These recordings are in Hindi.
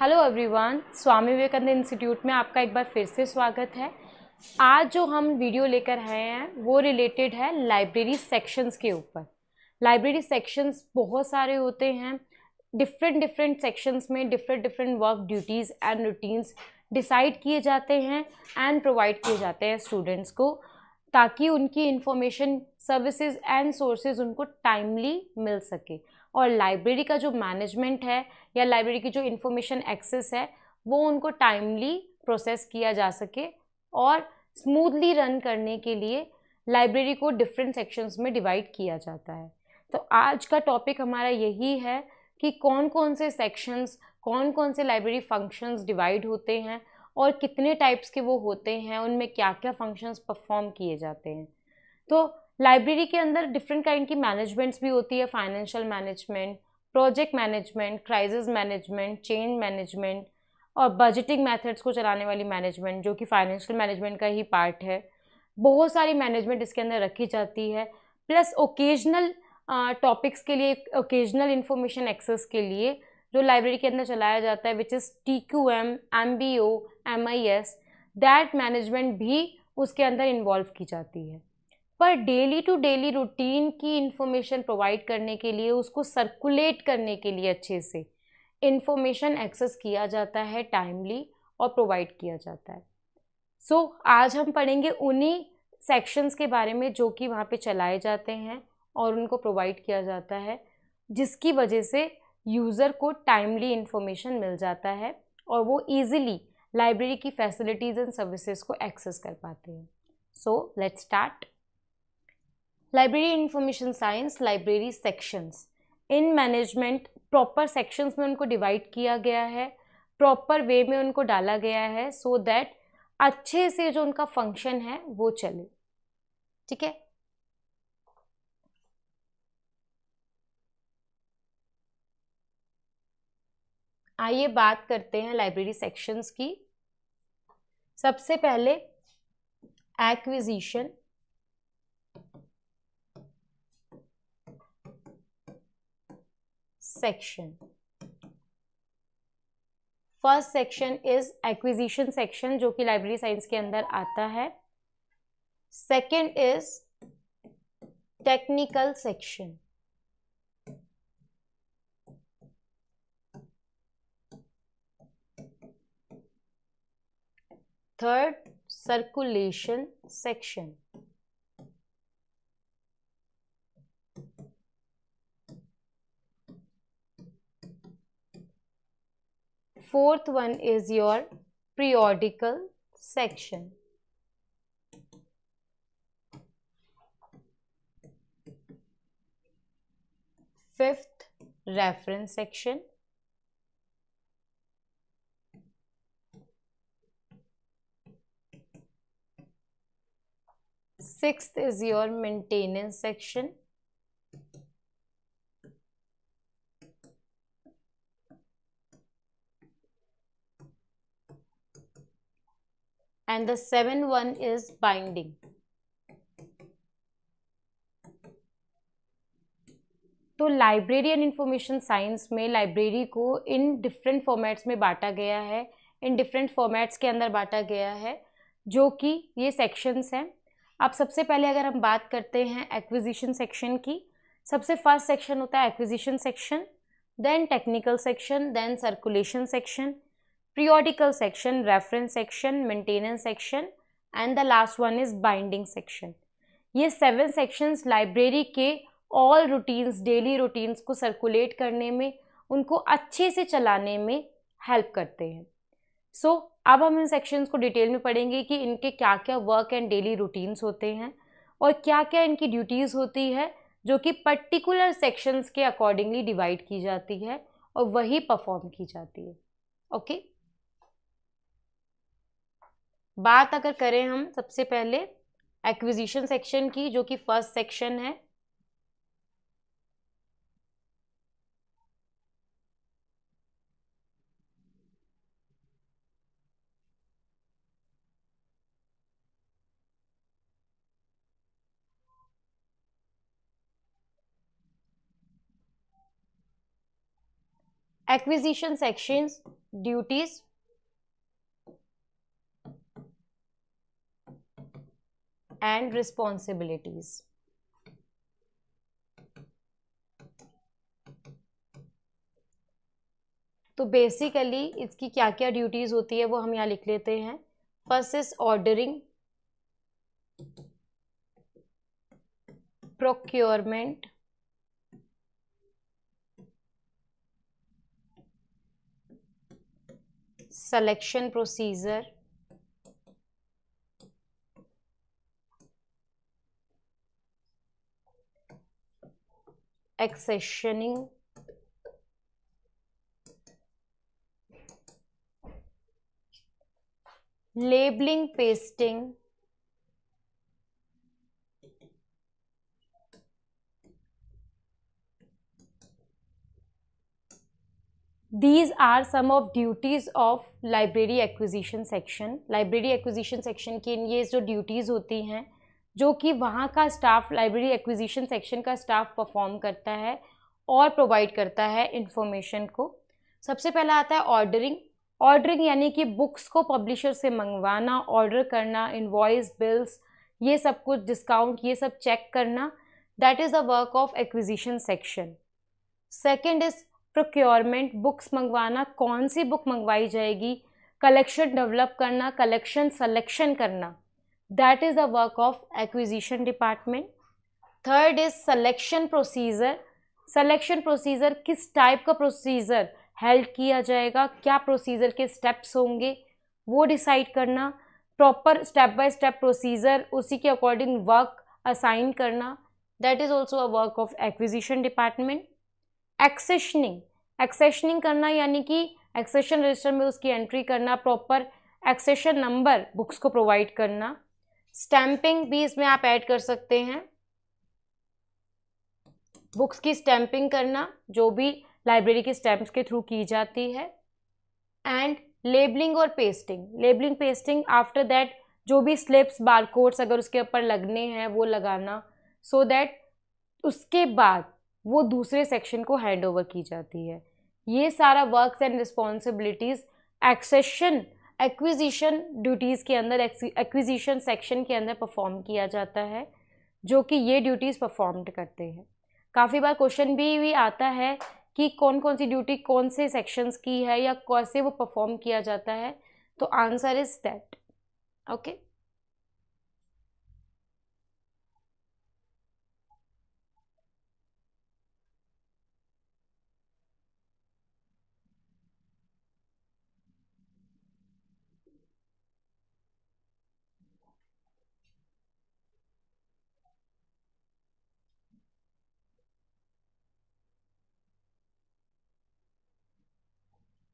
Hello everyone Swami Vivekananda institute में आपका एक बार फिर से स्वागत है आज जो हम वीडियो लेकर आए हैं वो रिलेटेड है लाइब्रेरी सेक्शंस के ऊपर लाइब्रेरी सेक्शंस बहुत सारे होते हैं डिफरेंट डिफरेंट सेक्शंस में different different work duties and routines decide किए जाते हैं एंड प्रोवाइड किए जाते हैं स्टूडेंट्स को ताकि उनकी इन्फॉर्मेशन सर्विसेज एंड सोर्सेज उनको टाइमली मिल सके और लाइब्रेरी का जो मैनेजमेंट है या लाइब्रेरी की जो इन्फॉर्मेशन एक्सेस है वो उनको टाइमली प्रोसेस किया जा सके और स्मूथली रन करने के लिए लाइब्रेरी को डिफरेंट सेक्शंस में डिवाइड किया जाता है तो आज का टॉपिक हमारा यही है कि कौन कौन से सेक्शंस कौन कौन से लाइब्रेरी फंक्शंस डिवाइड होते हैं और कितने टाइप्स के वो होते हैं उनमें क्या क्या फंक्शंस परफॉर्म किए जाते हैं तो लाइब्रेरी के अंदर डिफरेंट काइंड की मैनेजमेंट्स भी होती है financial management project management crisis management change management और बजटिंग मेथड्स को चलाने वाली मैनेजमेंट जो कि फाइनेंशियल मैनेजमेंट का ही पार्ट है बहुत सारी मैनेजमेंट इसके अंदर रखी जाती है प्लस ओकेजनल टॉपिक्स के लिए ओकेजनल इन्फॉर्मेशन एक्सेस के लिए जो लाइब्रेरी के अंदर चलाया जाता है which is T Q M M B O M I S that management भी उसके अंदर इन्वॉल्व की जाती है पर डेली टू डेली रूटीन की इन्फॉर्मेशन प्रोवाइड करने के लिए उसको सर्कुलेट करने के लिए अच्छे से इन्फॉर्मेशन एक्सेस किया जाता है टाइमली और प्रोवाइड किया जाता है सो so, आज हम पढ़ेंगे उन्हीं सेक्शंस के बारे में जो कि वहाँ पे चलाए जाते हैं और उनको प्रोवाइड किया जाता है जिसकी वजह से यूज़र को टाइमली इन्फॉर्मेशन मिल जाता है और वो ईजिली लाइब्रेरी की फैसिलिटीज़ एंड सर्विसेज को एक्सेस कर पाते हैं so let's start library information science library sections in management proper sections में उनको डिवाइड किया गया है प्रॉपर वे में उनको डाला गया है सो so दैट अच्छे से जो उनका फंक्शन है वो चले ठीक है आइए बात करते हैं लाइब्रेरी सेक्शंस की सबसे पहले acquisition section first section is acquisition section जो कि लाइब्रेरी साइंस के अंदर आता है second is technical section third circulation section fourth one is your periodical section. Fifth, reference section. Sixth is your maintenance section. and the seven one is binding. तो लाइब्रेरी एंड इंफॉर्मेशन साइंस में लाइब्रेरी को इन डिफरेंट फॉर्मेट्स में बांटा गया है इन डिफरेंट फॉर्मेट्स के अंदर बांटा गया है जो कि ये सेक्शंस हैं अब सबसे पहले अगर हम बात करते हैं एक्विजिशन सेक्शन की सबसे फर्स्ट सेक्शन होता है acquisition section then technical section then circulation section periodical section, reference section, maintenance section and the last one is binding section. ये सेवन सेक्शंस लाइब्रेरी के ऑल रूटीन्स डेली रूटीन्स को सर्कुलेट करने में उनको अच्छे से चलाने में हेल्प करते हैं सो so, अब हम इन सेक्शंस को डिटेल में पढ़ेंगे कि इनके क्या क्या वर्क एंड डेली रूटीन्स होते हैं और क्या क्या इनकी ड्यूटीज़ होती है जो कि पर्टिकुलर सेक्शंस के अकॉर्डिंगली डिवाइड की जाती है और वही परफॉर्म की जाती है ओके okay? बात अगर करें हम सबसे पहले एक्विजिशन सेक्शन की जो कि फर्स्ट सेक्शन है acquisition section duties and responsibilities तो बेसिकली इसकी क्या क्या ड्यूटीज़ होती है वो हम यहां लिख लेते हैं first is ordering procurement selection procedure accessioning labeling pasting these are some of duties of library acquisition section library acquisition section की ये जो duties होती हैं जो कि वहाँ का स्टाफ लाइब्रेरी एक्विजिशन सेक्शन का स्टाफ परफॉर्म करता है और प्रोवाइड करता है इन्फॉर्मेशन को सबसे पहला आता है ऑर्डरिंग ऑर्डरिंग यानी कि बुक्स को पब्लिशर से मंगवाना ऑर्डर करना इन्वॉइस बिल्स ये सब कुछ डिस्काउंट ये सब चेक करना that is the work of acquisition section second is procurement books मंगवाना कौन सी बुक मंगवाई जाएगी कलेक्शन डेवलप करना कलेक्शन सलेक्शन करना that is the work of acquisition department third is selection procedure selection procedure किस type का procedure held किया जाएगा क्या procedure के steps होंगे वो decide करना proper step by step procedure उसी के according work assign करना that is also a work of acquisition department accessioning accessioning करना यानी कि accession register में उसकी entry करना proper accession number books को provide करना स्टैंपिंग भी इसमें आप ऐड कर सकते हैं बुक्स की स्टैंपिंग करना जो भी लाइब्रेरी की स्टैंप्स के थ्रू की जाती है एंड लेबलिंग और pasting labelling pasting after that जो भी स्लिप्स बारकोड्स अगर उसके ऊपर लगने हैं वो लगाना सो so दैट उसके बाद वो दूसरे सेक्शन को हैंड ओवर की जाती है ये सारा works and responsibilities accession acquisition duties के अंदर एक्विजिशन सेक्शन के अंदर परफॉर्म किया जाता है जो कि ये ड्यूटीज़ परफॉर्म्ड करते हैं काफ़ी बार क्वेश्चन भी, भी आता है कि कौन कौन सी ड्यूटी कौन से सेक्शंस की है या कैसे वो परफॉर्म किया जाता है तो आंसर इज़ दैट ओके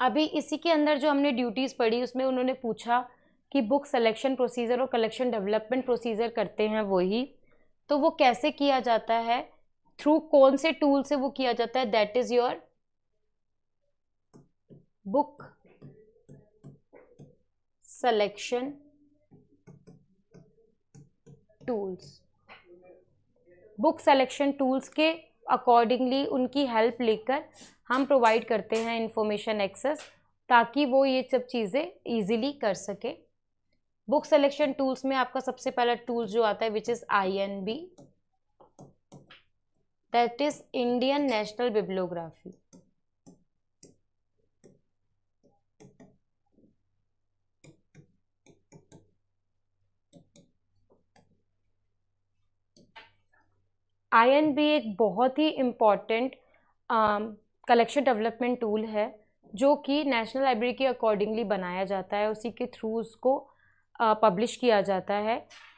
अभी इसी के अंदर जो हमने ड्यूटीज़ पढ़ी उसमें उन्होंने पूछा कि बुक सिलेक्शन प्रोसीजर और कलेक्शन डेवलपमेंट प्रोसीजर करते हैं वही तो वो कैसे किया जाता है थ्रू कौन से टूल से वो किया जाता है that is your book selection tools book selection tools के अकॉर्डिंगली उनकी हेल्प लेकर हम प्रोवाइड करते हैं इन्फॉर्मेशन एक्सेस ताकि वो ये सब चीज़ें ईजिली कर सके बुक सेलेक्शन टूल्स में आपका सबसे पहला टूल जो आता है which is I N B that is Indian national bibliography आयन भी एक बहुत ही इम्पॉर्टेंट कलेक्शन डेवलपमेंट टूल है जो कि नेशनल लाइब्रेरी के अकॉर्डिंगली बनाया जाता है उसी के थ्रू उसको पब्लिश uh, किया जाता है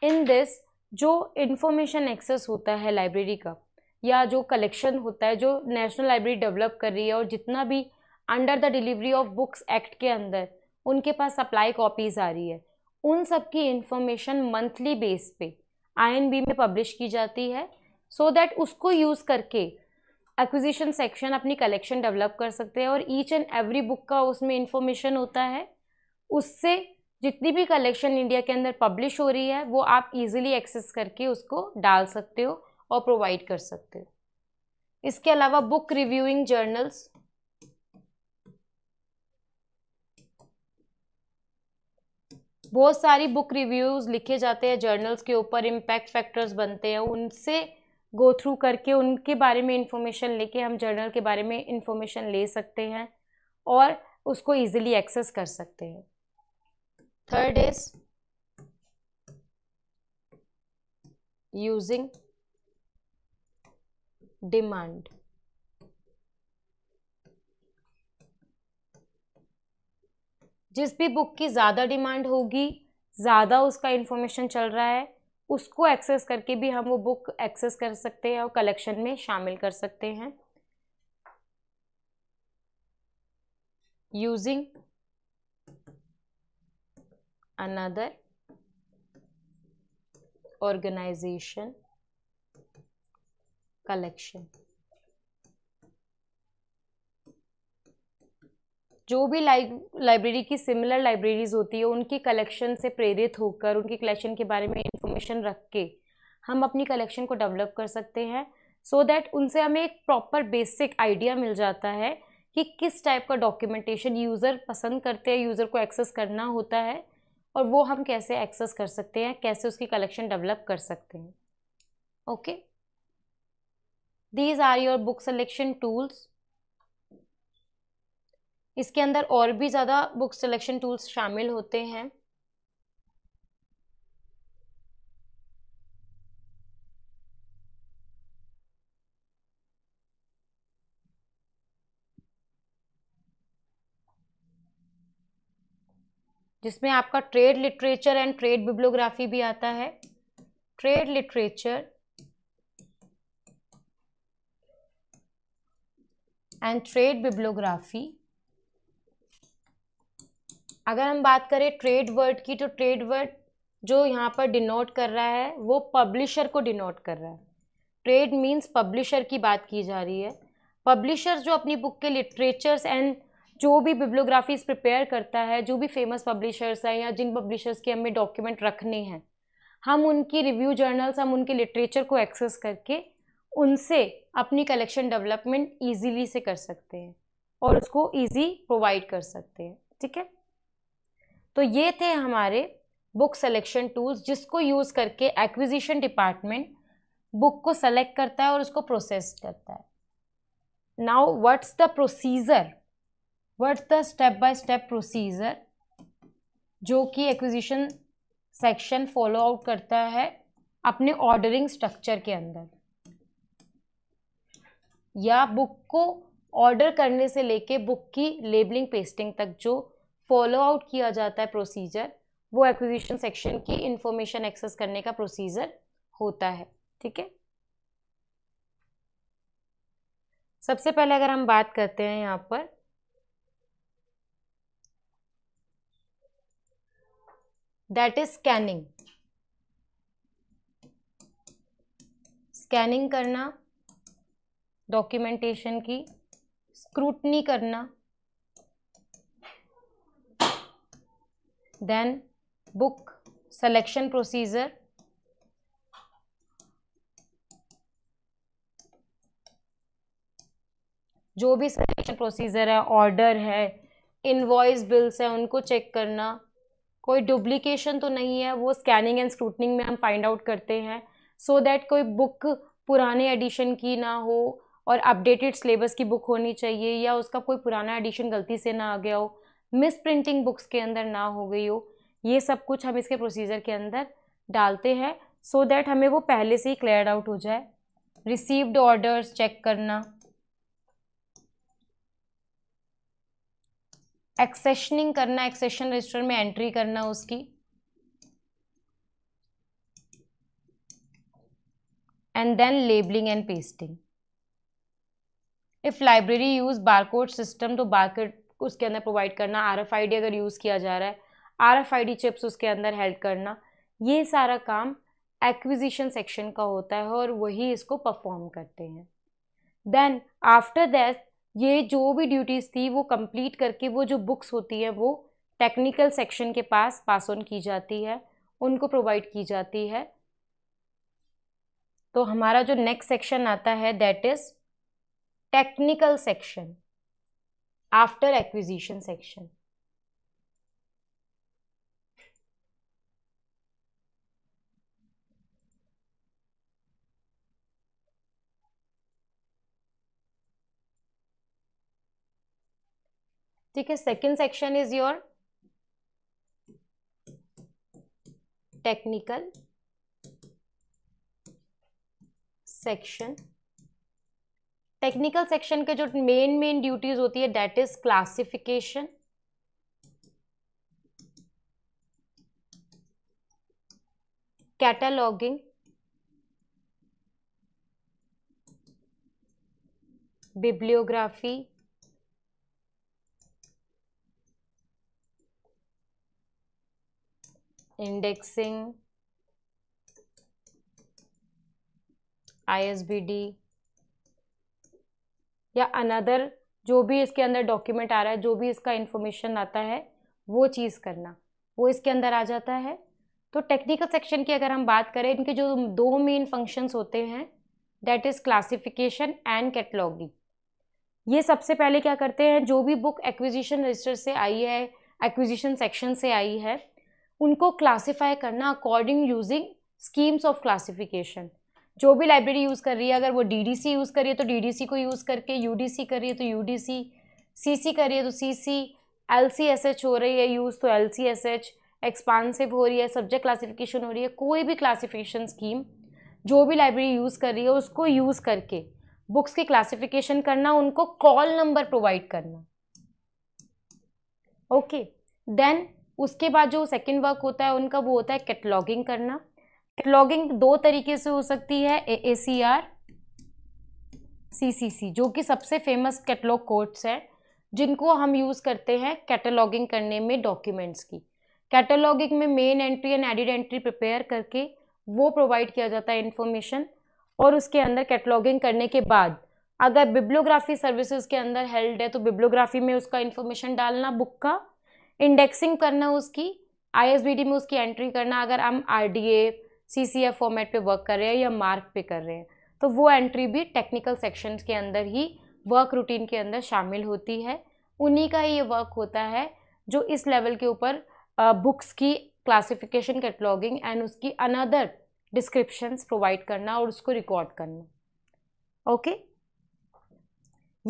इन दिस जो इन्फॉर्मेशन एक्सेस होता है लाइब्रेरी का या जो कलेक्शन होता है जो नेशनल लाइब्रेरी डेवलप कर रही है और जितना भी under the delivery of books act के अंदर उनके पास सप्लाई कॉपीज़ आ रही है उन सब की इन्फॉर्मेशन मंथली बेस पे आईएनबी में पब्लिश की जाती है सो so दैट उसको यूज़ करके एक्विजिशन सेक्शन अपनी कलेक्शन डेवलप कर सकते हैं और ईच एंड एवरी बुक का उसमें इंफॉर्मेशन होता है उससे जितनी भी कलेक्शन इंडिया के अंदर पब्लिश हो रही है वो आप इजीली एक्सेस करके उसको डाल सकते हो और प्रोवाइड कर सकते हो इसके अलावा बुक रिव्यूइंग जर्नल्स बहुत सारी बुक रिव्यूज़ लिखे जाते हैं जर्नल्स के ऊपर इम्पैक्ट फैक्टर्स बनते हैं उनसे गो थ्रू करके उनके बारे में इंफॉर्मेशन लेके हम जर्नल के बारे में इंफॉर्मेशन ले सकते हैं और उसको इजीली एक्सेस कर सकते हैं थर्ड इज यूजिंग डिमांड जिस भी बुक की ज़्यादा डिमांड होगी ज़्यादा उसका इन्फॉर्मेशन चल रहा है उसको एक्सेस करके भी हम वो बुक एक्सेस कर सकते हैं और कलेक्शन में शामिल कर सकते हैं यूजिंग अनदर ऑर्गेनाइजेशन कलेक्शन जो भी लाइब्रेरी की सिमिलर लाइब्रेरीज़ होती है उनकी कलेक्शन से प्रेरित होकर उनके कलेक्शन के बारे में इंफॉर्मेशन रख के हम अपनी कलेक्शन को डेवलप कर सकते हैं सो so दैट उनसे हमें एक प्रॉपर बेसिक आइडिया मिल जाता है कि किस टाइप का डॉक्यूमेंटेशन यूज़र पसंद करते हैं यूज़र को एक्सेस करना होता है और वो हम कैसे एक्सेस कर सकते हैं कैसे उसकी कलेक्शन डेवलप कर सकते हैं okay these are your book selection tools इसके अंदर और भी ज़्यादा बुक सिलेक्शन टूल्स शामिल होते हैं जिसमें आपका trade literature and trade bibliography भी आता है trade literature and trade bibliography अगर हम बात करें ट्रेड वर्ड की तो ट्रेड वर्ड जो यहाँ पर डिनोट कर रहा है वो पब्लिशर को डिनोट कर रहा है ट्रेड मीन्स पब्लिशर की बात की जा रही है पब्लिशर जो अपनी बुक के लिटरेचर्स एंड जो भी बिब्लोग्राफीज प्रिपेयर करता है जो भी फेमस पब्लिशर्स हैं या जिन पब्लिशर्स के हमें डॉक्यूमेंट रखने हैं हम उनकी रिव्यू जर्नल्स हम उनके लिटरेचर को एक्सेस करके उनसे अपनी कलेक्शन डेवलपमेंट ईजीली से कर सकते हैं और उसको ईजी प्रोवाइड कर सकते हैं ठीक है तो ये थे हमारे बुक सेलेक्शन टूल्स जिसको यूज़ करके एक्विजिशन डिपार्टमेंट बुक को सेलेक्ट करता है और उसको प्रोसेस करता है now what's the procedure what's the step by step procedure जो कि एक्विजिशन सेक्शन फॉलो आउट करता है अपने ऑर्डरिंग स्ट्रक्चर के अंदर या बुक को ऑर्डर करने से लेके बुक की लेबलिंग पेस्टिंग तक जो फॉलो आउट किया जाता है प्रोसीजर वो एक्विजिशन सेक्शन की इंफॉर्मेशन एक्सेस करने का प्रोसीजर होता है ठीक है सबसे पहले अगर हम बात करते हैं यहाँ पर दैट इज स्कैनिंग स्कैनिंग करना डॉक्यूमेंटेशन की स्क्रूटनी करना then book selection procedure जो भी सिलेक्शन प्रोसीजर है ऑर्डर है इनवॉइस बिल्स है उनको चेक करना कोई डुप्लीकेशन तो नहीं है वो स्कैनिंग एंड स्क्रूटनिंग में हम फाइंड आउट करते हैं सो so दैट कोई बुक पुराने एडिशन की ना हो और अपडेटेड सिलेबस की बुक होनी चाहिए या उसका कोई पुराना एडिशन गलती से ना आ गया हो मिस प्रिंटिंग बुक्स के अंदर ना हो गई हो ये सब कुछ हम इसके प्रोसीजर के अंदर डालते हैं सो so दैट हमें वो पहले से ही क्लियर आउट हो जाए रिसीव्ड ऑर्डर्स चेक करना एक्सेशनिंग करना एक्सेशन रजिस्टर में एंट्री करना उसकी and then labelling and pasting if library use barcode system तो बारकोड उसके अंदर प्रोवाइड करना आर एफ आई डी अगर यूज़ किया जा रहा है R F I D chips उसके अंदर हेल्प करना ये सारा काम एक्विजिशन सेक्शन का होता है और वही इसको परफॉर्म करते हैं देन आफ्टर दैट ये जो भी ड्यूटीज़ थी वो कंप्लीट करके वो जो बुक्स होती है वो टेक्निकल सेक्शन के पास पास ऑन की जाती है उनको प्रोवाइड की जाती है तो हमारा जो नेक्स्ट सेक्शन आता है that is technical section after acquisition section. ठीक है second section is your technical section technical section के जो मेन मेन ड्यूटीज होती है that is classification cataloguing bibliography indexing I S B D या अनदर जो भी इसके अंदर डॉक्यूमेंट आ रहा है जो भी इसका इन्फॉर्मेशन आता है वो चीज़ करना वो इसके अंदर आ जाता है तो टेक्निकल सेक्शन की अगर हम बात करें इनके जो दो मेन फंक्शंस होते हैं that is classification and cataloguing ये सबसे पहले क्या करते हैं जो भी बुक एक्विजिशन रजिस्टर से आई है एक्विजिशन सेक्शन से आई है उनको क्लासीफाई करना according using schemes of classification जो भी लाइब्रेरी यूज़ कर रही है अगर वो डीडीसी यूज़ कर रही है तो डीडीसी को यूज़ करके यूडीसी कर रही है तो यूडीसी सीसी कर रही है तो सीसी एलसीएसएच हो रही है यूज़ तो एलसीएसएच एक्सपांसिव हो रही है सब्जेक्ट क्लासिफिकेशन हो रही है कोई भी क्लासिफिकेशन स्कीम जो भी लाइब्रेरी यूज़ कर रही है उसको यूज़ करके बुक्स की क्लासिफिकेशन करना उनको कॉल नंबर प्रोवाइड करना ओके okay. देन उसके बाद जो सेकेंड वर्क होता है उनका वो होता है कैटलॉगिंग करना कैटलॉगिंग दो तरीके से हो सकती है ए सी आर सी सी सी जो कि सबसे फेमस कैटलॉग कोड्स है जिनको हम यूज़ करते हैं कैटलॉगिंग करने में डॉक्यूमेंट्स की कैटलॉगिंग में main entry and added entry prepare करके वो प्रोवाइड किया जाता है इन्फॉर्मेशन और उसके अंदर कैटलॉगिंग करने के बाद अगर बिब्लोग्राफी सर्विसेज के अंदर हेल्ड है तो बिब्लोग्राफी में उसका इन्फॉर्मेशन डालना बुक का इंडेक्सिंग करना उसकी आई में उसकी एंट्री करना अगर हम RDA C C F format पे वर्क कर रहे हैं या मार्क पे कर रहे हैं तो वो एंट्री भी टेक्निकल सेक्शंस के अंदर ही वर्क रूटीन के अंदर शामिल होती है उन्हीं का ये वर्क होता है जो इस लेवल के ऊपर बुक्स की क्लासिफिकेशन कैटलॉगिंग एंड उसकी अनदर डिस्क्रिप्शंस प्रोवाइड करना और उसको रिकॉर्ड करना ओके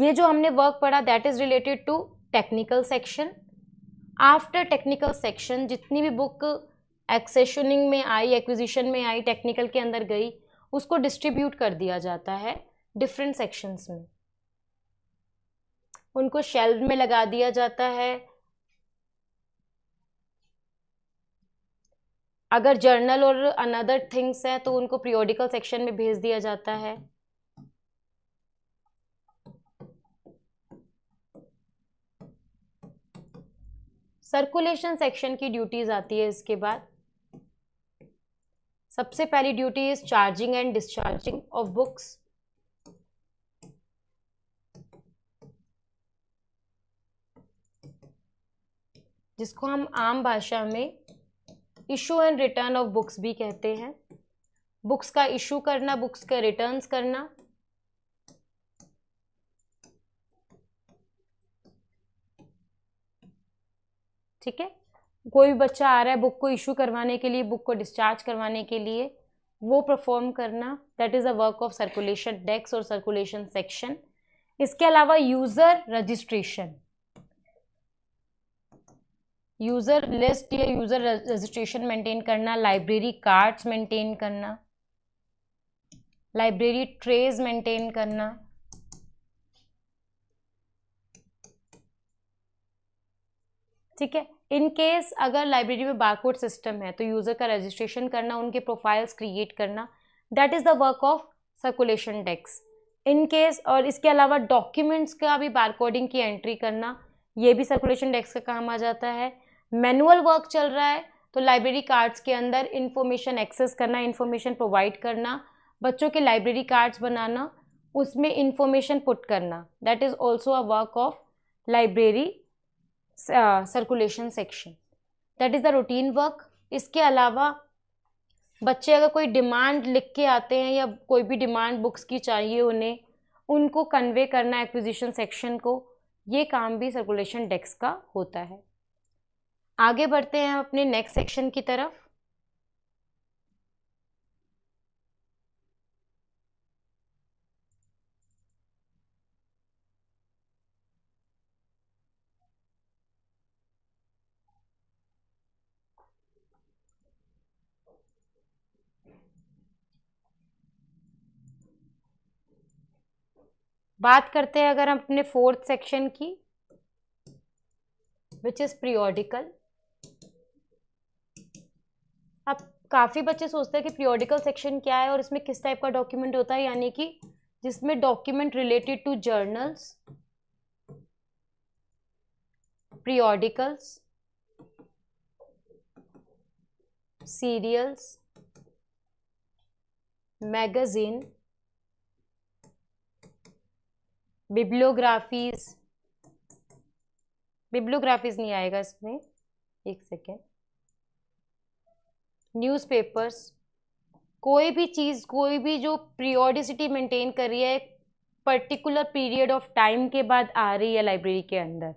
ये जो हमने वर्क पढ़ा that is related to technical section after technical section जितनी भी बुक एक्सेशनिंग में आई एक्विजिशन में आई टेक्निकल के अंदर गई उसको डिस्ट्रीब्यूट कर दिया जाता है डिफरेंट सेक्शंस में उनको शेल्व में लगा दिया जाता है अगर जर्नल और अनदर थिंग्स है तो उनको पीरियोडिकल सेक्शन में भेज दिया जाता है सर्कुलेशन सेक्शन की ड्यूटीज़ आती है इसके बाद सबसे पहली duty is charging and discharging of books जिसको हम आम भाषा में issue and return of books भी कहते हैं बुक्स का इशू करना बुक्स का रिटर्न्स करना ठीक है कोई भी बच्चा आ रहा है बुक को इशू करवाने के लिए बुक को डिस्चार्ज करवाने के लिए वो परफॉर्म करना that is a work of circulation desk और सर्कुलेशन सेक्शन इसके अलावा यूज़र रजिस्ट्रेशन यूज़र लिस्ट या यूज़र रजिस्ट्रेशन मेंटेन करना लाइब्रेरी कार्ड्स मेंटेन करना लाइब्रेरी ट्रेज मेंटेन करना ठीक है इन केस अगर लाइब्रेरी में बारकोड सिस्टम है तो यूज़र का रजिस्ट्रेशन करना उनके प्रोफाइल्स क्रिएट करना that is the work of circulation desk in case और इसके अलावा डॉक्यूमेंट्स का भी बारकोडिंग की एंट्री करना ये भी सर्कुलेशन डेस्क का काम आ जाता है मैनुअल वर्क चल रहा है तो लाइब्रेरी कार्ड्स के अंदर इन्फॉर्मेशन एक्सेस करना इन्फॉर्मेशन प्रोवाइड करना बच्चों के लाइब्रेरी कार्ड्स बनाना उसमें इन्फॉर्मेशन पुट करना that is also a work of library circulation section that is the routine work इसके अलावा बच्चे अगर कोई डिमांड लिख के आते हैं या कोई भी डिमांड बुक्स की चाहिए उन्हें उनको कन्वे करना एक्विजिशन सेक्शन को ये काम भी सर्कुलेशन डेस्क का होता है आगे बढ़ते हैं अपने नेक्स्ट सेक्शन की तरफ बात करते हैं अगर हम अपने फोर्थ सेक्शन की विच इज़ प्रियोडिकल अब काफ़ी बच्चे सोचते हैं कि प्रियोडिकल सेक्शन क्या है और इसमें किस टाइप का डॉक्यूमेंट होता है यानी कि जिसमें document related to journals periodicals serials magazine bibliographies bibliographies नहीं आएगा इसमें एक सेकेंड न्यूज़पेपर्स कोई भी चीज़ कोई भी जो प्रियोडिसिटी मेंटेन कर रही है एक पर्टिकुलर पीरियड ऑफ टाइम के बाद आ रही है लाइब्रेरी के अंदर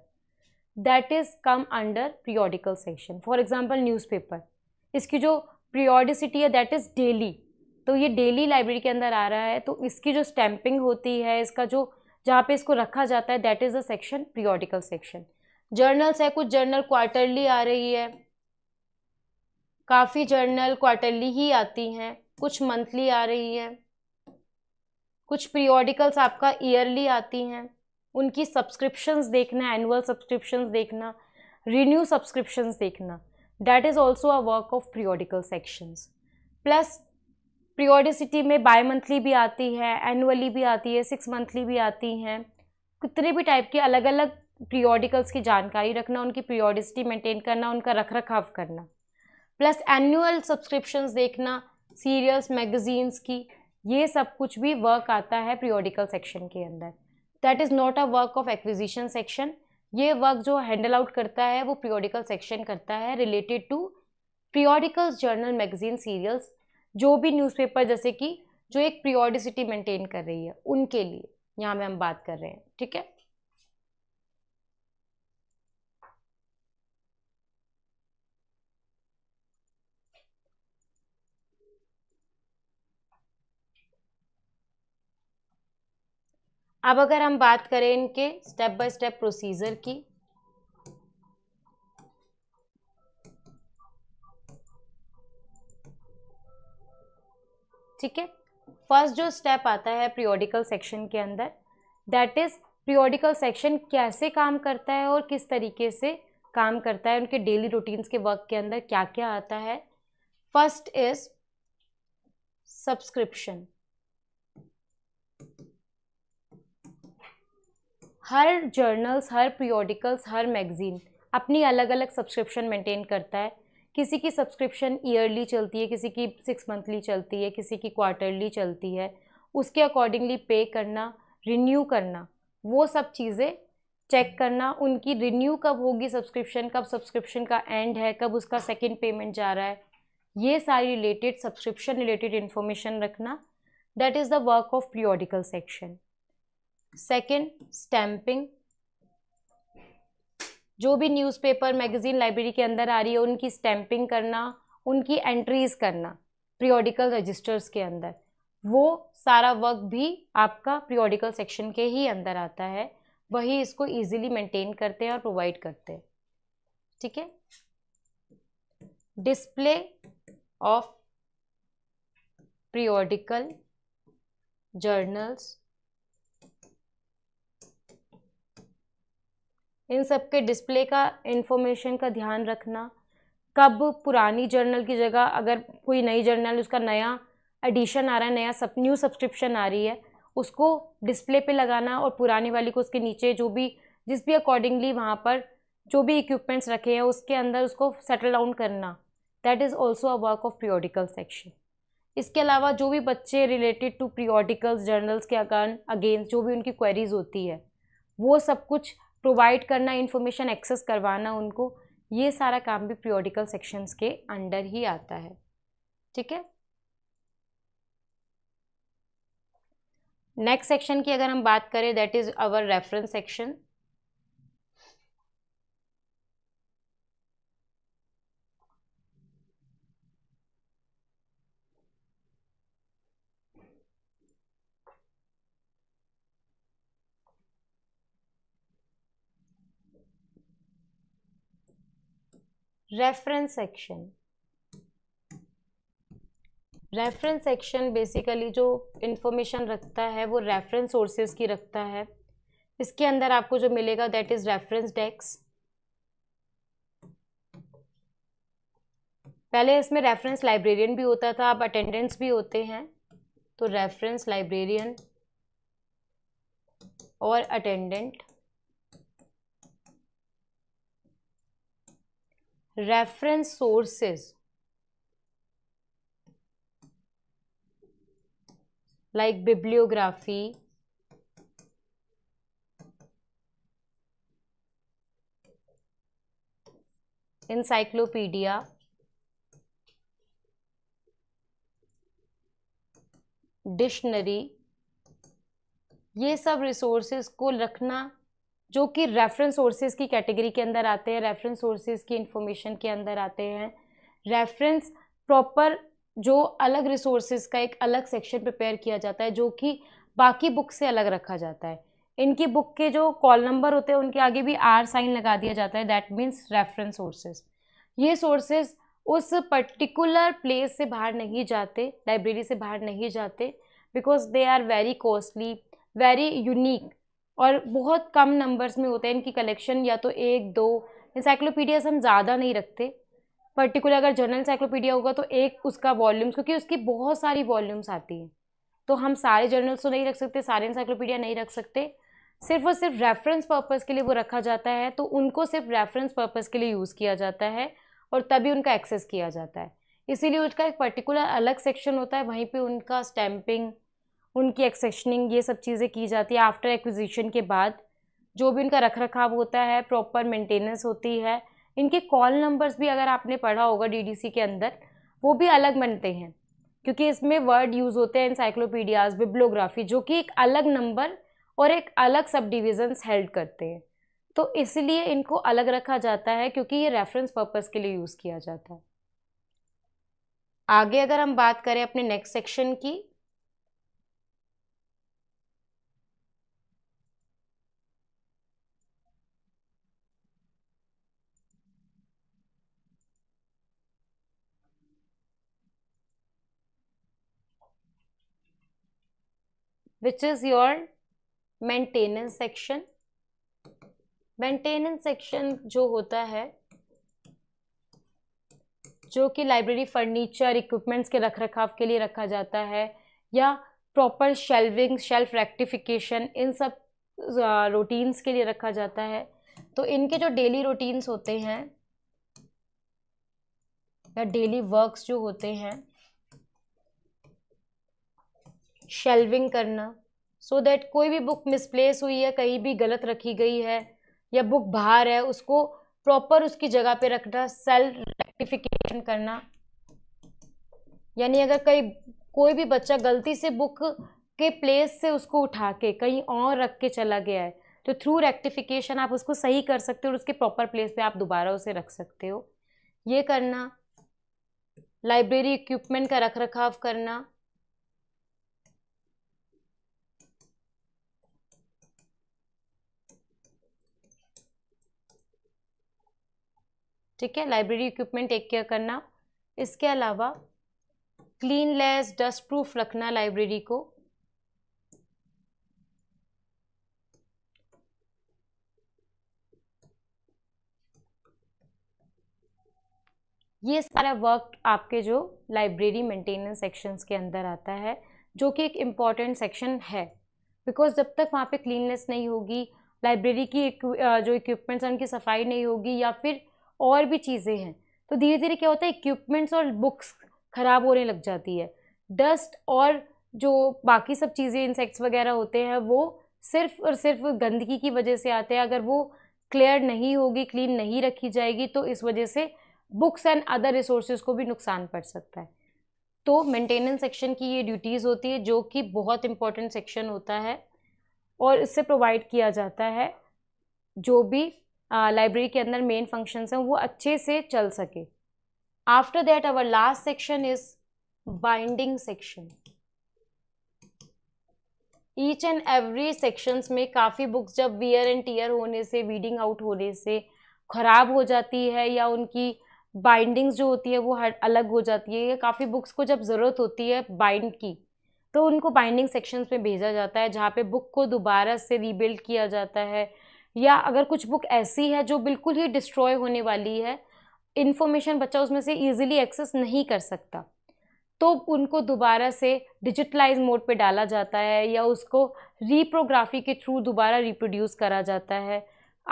that is come under periodical section for example newspaper इसकी जो प्रियोडिसिटी है दैट इज़ डेली तो ये डेली लाइब्रेरी के अंदर आ रहा है तो इसकी जो स्टैंपिंग होती है इसका जो जहाँ पे इसको रखा जाता है that is a section periodical section journals है कुछ जर्नल क्वार्टरली आ रही है काफ़ी जर्नल क्वार्टरली ही आती हैं कुछ मंथली आ रही है कुछ पीरियोडिकल्स आपका ईयरली आती हैं उनकी सब्सक्रिप्शंस देखना एनुअल सब्सक्रिप्शंस देखना रिन्यू सब्सक्रिप्शंस देखना that is also a work of periodical sections plus periodicity में बाई मंथली भी आती है एनुअली भी आती है सिक्स मंथली भी आती हैं कितने भी टाइप के अलग अलग प्रियोडिकल्स की जानकारी रखना उनकी पीरियोडिसिटी मेंटेन करना उनका रख रखाव करना प्लस एनुअल सब्सक्रिप्शंस देखना सीरियल्स मैगजीन्स की ये सब कुछ भी वर्क आता है प्रियोडिकल सेक्शन के अंदर that is not a work of acquisition section ये वर्क जो हैंडल आउट करता है वो प्रियोडिकल सेक्शन करता है related to periodicals journal magazine serials जो भी न्यूज़पेपर जैसे कि जो एक प्रियोडिसिटी मेंटेन कर रही है उनके लिए यहाँ में हम बात कर रहे हैं ठीक है अब अगर हम बात करें इनके स्टेप बाय स्टेप प्रोसीजर की ठीक है फर्स्ट जो स्टेप आता है प्रियोडिकल सेक्शन के अंदर दैट इज़ प्रियोडिकल सेक्शन कैसे काम करता है और किस तरीके से काम करता है उनके डेली रूटीन्स के वर्क के अंदर क्या क्या आता है फर्स्ट इज सब्सक्रिप्शन हर जर्नल्स हर पीरियोडिकल्स हर मैगज़ीन अपनी अलग अलग सब्सक्रिप्शन मेंटेन करता है किसी की सब्सक्रिप्शन ईयरली चलती है किसी की सिक्स मंथली चलती है किसी की क्वार्टरली चलती है उसके अकॉर्डिंगली पे करना रिन्यू करना वो सब चीज़ें चेक करना उनकी रिन्यू कब होगी सब्सक्रिप्शन कब सब्सक्रिप्शन का एंड है कब उसका सेकेंड पेमेंट जा रहा है ये सारी रिलेटेड सब्सक्रिप्शन रिलेटेड इन्फॉर्मेशन रखना that is the work of periodical section second stamping जो भी न्यूज़पेपर मैगज़ीन लाइब्रेरी के अंदर आ रही है उनकी स्टैंपिंग करना उनकी एंट्रीज़ करना पीरियोडिकल रजिस्टर्स के अंदर वो सारा वर्क भी आपका पीरियोडिकल सेक्शन के ही अंदर आता है वही इसको इजीली मेंटेन करते हैं और प्रोवाइड करते हैं ठीक है डिस्प्ले ऑफ पीरियोडिकल जर्नल्स इन सब के डिस्प्ले का इंफॉर्मेशन का ध्यान रखना कब पुरानी जर्नल की जगह अगर कोई नई जर्नल उसका नया एडिशन आ रहा है नया सब न्यू सब्सक्रिप्शन आ रही है उसको डिस्प्ले पे लगाना और पुरानी वाली को उसके नीचे जो भी जिस भी अकॉर्डिंगली वहाँ पर जो भी इक्विपमेंट्स रखे हैं उसके अंदर उसको सेटल डाउन करना that is also a work of periodical section इसके अलावा जो भी बच्चे रिलेटेड टू पीरियडिकल्स जर्नल्स के अकान अगेंस्ट जो भी उनकी क्वेरीज होती है वो सब कुछ प्रोवाइड करना इन्फॉर्मेशन एक्सेस करवाना उनको ये सारा काम भी पीरियोडिकल सेक्शंस के अंडर ही आता है ठीक है नेक्स्ट सेक्शन की अगर हम बात करें that is our reference section reference section reference section basically जो इंफॉर्मेशन रखता है वो रेफरेंस सोर्सेज की रखता है इसके अंदर आपको जो मिलेगा दैट इज रेफरेंस डेक्स पहले इसमें रेफरेंस लाइब्रेरियन भी होता था अब अटेंडेंस भी होते हैं तो रेफरेंस लाइब्रेरियन और attendant reference sources like bibliography encyclopedia dictionary ये सब रिसोर्सेज को रखना जो कि रेफरेंस सोर्सेज की कैटेगरी के अंदर आते हैं रेफरेंस सोर्सेज की इंफॉर्मेशन के अंदर आते हैं रेफरेंस प्रॉपर जो अलग रिसोर्सेज का एक अलग सेक्शन प्रिपेयर किया जाता है जो कि बाकी बुक से अलग रखा जाता है इनकी बुक के जो कॉल नंबर होते हैं उनके आगे भी आर साइन लगा दिया जाता है दैट मीन्स रेफरेंस सोर्सेज ये सोर्सेज उस पर्टिकुलर प्लेस से बाहर नहीं जाते लाइब्रेरी से बाहर नहीं जाते because they are very costly very unique और बहुत कम नंबर्स में होते हैं इनकी कलेक्शन या तो एक दो इंसाइक्लोपीडियाज हम ज़्यादा नहीं रखते पर्टिकुलर अगर जर्नल इंसाइक्लोपीडिया होगा तो एक उसका वॉल्यूम्स क्योंकि उसकी बहुत सारी वॉल्यूम्स आती हैं तो हम सारे जर्नल्स तो नहीं रख सकते सारे इंसाइक्लोपीडिया नहीं रख सकते सिर्फ और सिर्फ रेफरेंस पर्पज़ के लिए वो रखा जाता है तो उनको सिर्फ रेफरेंस पर्पज़ के लिए यूज़ किया जाता है और तभी उनका एक्सेस किया जाता है इसीलिए उसका एक पर्टिकुलर अलग सेक्शन होता है वहीं पे उनका स्टैंपिंग उनकी एक्सेशनिंग ये सब चीज़ें की जाती है आफ्टर एक्विजिशन के बाद जो भी उनका रख रखाव होता है प्रॉपर मेंटेनेंस होती है इनके कॉल नंबर्स भी अगर आपने पढ़ा होगा डीडीसी के अंदर वो भी अलग बनते हैं क्योंकि इसमें वर्ड यूज़ होते हैं इंसाइक्लोपीडियाज बिब्लोग्राफी जो कि एक अलग नंबर और एक अलग सब डिविजन्स हेल्ड करते हैं तो इसलिए इनको अलग रखा जाता है क्योंकि ये रेफरेंस पर्पज़ के लिए यूज़ किया जाता है आगे अगर हम बात करें अपने नेक्स्ट सेक्शन की which is your maintenance section maintenance section जो होता है जो कि लाइब्रेरी फर्नीचर इक्विपमेंट्स के रख रखाव के लिए रखा जाता है या प्रॉपर शेल्विंग शेल्फ रेक्टिफिकेशन इन सब रूटीन्स के लिए रखा जाता है तो इनके जो डेली रूटीन्स होते हैं या डेली वर्क्स जो होते हैं शेल्विंग करना सो so दैट कोई भी बुक मिसप्लेस हुई है कहीं भी गलत रखी गई है या बुक बाहर है उसको प्रॉपर उसकी जगह पे रखना सेल्फ रेक्टिफिकेशन करना यानी अगर कहीं कोई भी बच्चा गलती से बुक के प्लेस से उसको उठा के कहीं और रख के चला गया है तो थ्रू रेक्टिफिकेशन आप उसको सही कर सकते हो और उसके प्रॉपर प्लेस पे आप दोबारा उसे रख सकते हो ये करना लाइब्रेरी इक्विपमेंट का रख रखाव करना ठीक है लाइब्रेरी इक्विपमेंट टेक केयर करना इसके अलावा क्लीन लेस डस्ट प्रूफ रखना लाइब्रेरी को ये सारा वर्क आपके जो लाइब्रेरी मेंटेनेंस सेक्शंस के अंदर आता है जो कि एक इम्पॉर्टेंट सेक्शन है बिकॉज जब तक वहाँ पे क्लीननेस नहीं होगी लाइब्रेरी की जो इक्विपमेंट्स हैं उनकी सफाई नहीं होगी या फिर और भी चीज़ें हैं तो धीरे धीरे क्या होता है इक्विपमेंट्स और बुक्स ख़राब होने लग जाती है डस्ट और जो बाकी सब चीज़ें इंसेक्ट्स वगैरह होते हैं वो सिर्फ और सिर्फ गंदगी की वजह से आते हैं अगर वो क्लियर नहीं होगी क्लीन नहीं रखी जाएगी तो इस वजह से बुक्स एंड अदर रिसोर्सेज को भी नुकसान पड़ सकता है तो मेंटेनेंस सेक्शन की ये ड्यूटीज़ होती है जो कि बहुत इंपॉर्टेंट सेक्शन होता है और इससे प्रोवाइड किया जाता है जो भी लाइब्रेरी के अंदर मेन फंक्शंस हैं वो अच्छे से चल सके after that our last section is binding section each and every sections में काफ़ी बुक्स जब वियर एंड टीयर होने से रीडिंग आउट होने से ख़राब हो जाती है या उनकी बाइंडिंग्स जो होती है वो हर अलग हो जाती है काफ़ी बुक्स को जब ज़रूरत होती है बाइंड की तो उनको बाइंडिंग सेक्शंस में भेजा जाता है जहाँ पे बुक को दोबारा से रीबिल्ड किया जाता है या अगर कुछ बुक ऐसी है जो बिल्कुल ही डिस्ट्रॉय होने वाली है इन्फॉर्मेशन बच्चा उसमें से ईजिली एक्सेस नहीं कर सकता तो उनको दोबारा से डिजिटलाइज मोड पे डाला जाता है या उसको रीप्रोग्राफी के थ्रू दोबारा रिप्रोड्यूस करा जाता है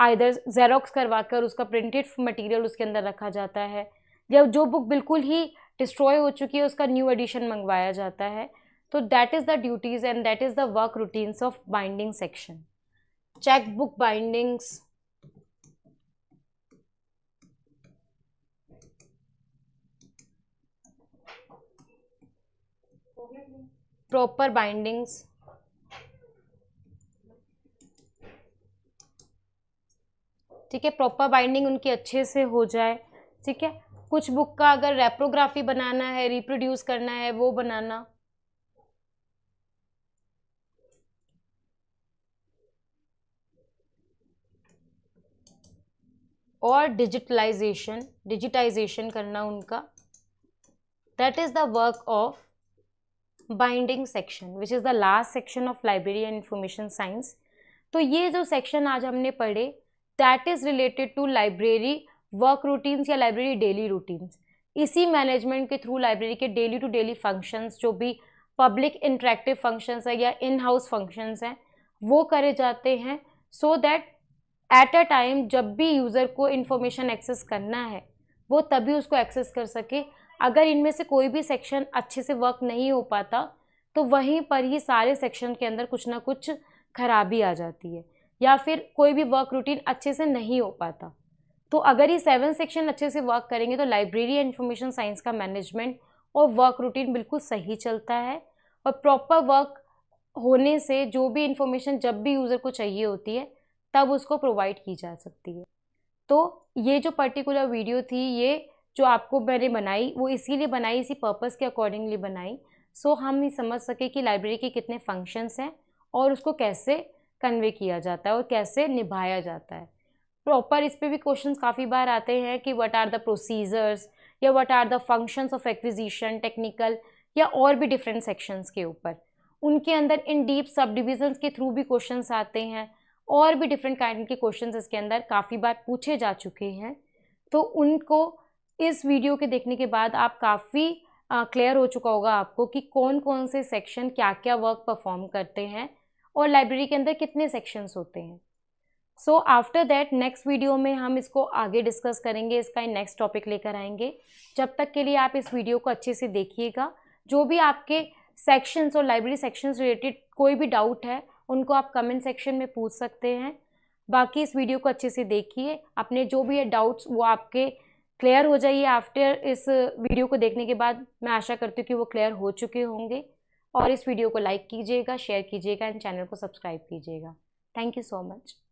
आइदर जेरोक्स करवा कर उसका प्रिंटेड मटेरियल उसके अंदर रखा जाता है या जो बुक बिल्कुल ही डिस्ट्रॉय हो चुकी है उसका न्यू एडिशन मंगवाया जाता है तो that is the duties and that is the work routines of binding section check book bindings proper bindings ठीक है प्रॉपर बाइंडिंग उनकी अच्छे से हो जाए ठीक है कुछ बुक का अगर रेप्रोग्राफी बनाना है रिप्रोड्यूस करना है वो बनाना और डिजिटलाइजेशन डिजिटाइजेशन करना उनका that is the work of binding section which is the last section of library and information science तो ये जो सेक्शन आज हमने पढ़े that is related to library work routines या लाइब्रेरी डेली रूटीन्स इसी मैनेजमेंट के थ्रू लाइब्रेरी के डेली टू डेली फंक्शंस जो भी पब्लिक इंट्रैक्टिव फंक्शंस है या इन हाउस फंक्शंस हैं वो करे जाते हैं so so that at a time जब भी यूज़र को इन्फॉर्मेशन एक्सेस करना है वो तभी उसको एक्सेस कर सके अगर इनमें से कोई भी सेक्शन अच्छे से वर्क नहीं हो पाता तो वहीं पर ही सारे सेक्शन के अंदर कुछ ना कुछ खराबी आ जाती है या फिर कोई भी वर्क रूटीन अच्छे से नहीं हो पाता तो अगर ये सेवन सेक्शन अच्छे से वर्क करेंगे तो लाइब्रेरी इन्फॉर्मेशन साइंस का मैनेजमेंट और वर्क रूटीन बिल्कुल सही चलता है और प्रॉपर वर्क होने से जो भी इन्फॉर्मेशन जब भी यूज़र को चाहिए होती है तब उसको प्रोवाइड की जा सकती है तो ये जो पर्टिकुलर वीडियो थी ये जो आपको मैंने बनाई वो इसीलिए बनाई इसी पर्पज़ के अकॉर्डिंगली बनाई सो हम ये समझ सके कि लाइब्रेरी के कितने फंक्शंस हैं और उसको कैसे कन्वे किया जाता है और कैसे निभाया जाता है प्रॉपर इस पर भी क्वेश्चन काफ़ी बार आते हैं कि वट आर द प्रोसीजर्स या what are the functions of acquisition technical या और भी डिफरेंट सेक्शंस के ऊपर उनके अंदर इन डीप सब डिविजन्स के थ्रू भी क्वेश्चंस आते हैं और भी डिफरेंट काइंड के क्वेश्चंस इसके अंदर काफ़ी बार पूछे जा चुके हैं तो उनको इस वीडियो के देखने के बाद आप काफ़ी क्लियर हो चुका होगा आपको कि कौन कौन से सेक्शन क्या क्या वर्क परफॉर्म करते हैं और लाइब्रेरी के अंदर कितने सेक्शंस होते हैं so after that next video में हम इसको आगे डिस्कस करेंगे इसका नेक्स्ट टॉपिक लेकर आएंगे जब तक के लिए आप इस वीडियो को अच्छे से देखिएगा जो भी आपके सेक्शंस और लाइब्रेरी सेक्शंस रिलेटेड कोई भी डाउट है उनको आप कमेंट सेक्शन में पूछ सकते हैं बाकी इस वीडियो को अच्छे से देखिए अपने जो भी है डाउट्स वो आपके क्लियर हो जाइए आफ्टर इस वीडियो को देखने के बाद मैं आशा करती हूँ कि वो क्लियर हो चुके होंगे और इस वीडियो को लाइक कीजिएगा शेयर कीजिएगा एंड चैनल को सब्सक्राइब कीजिएगा थैंक यू सो मच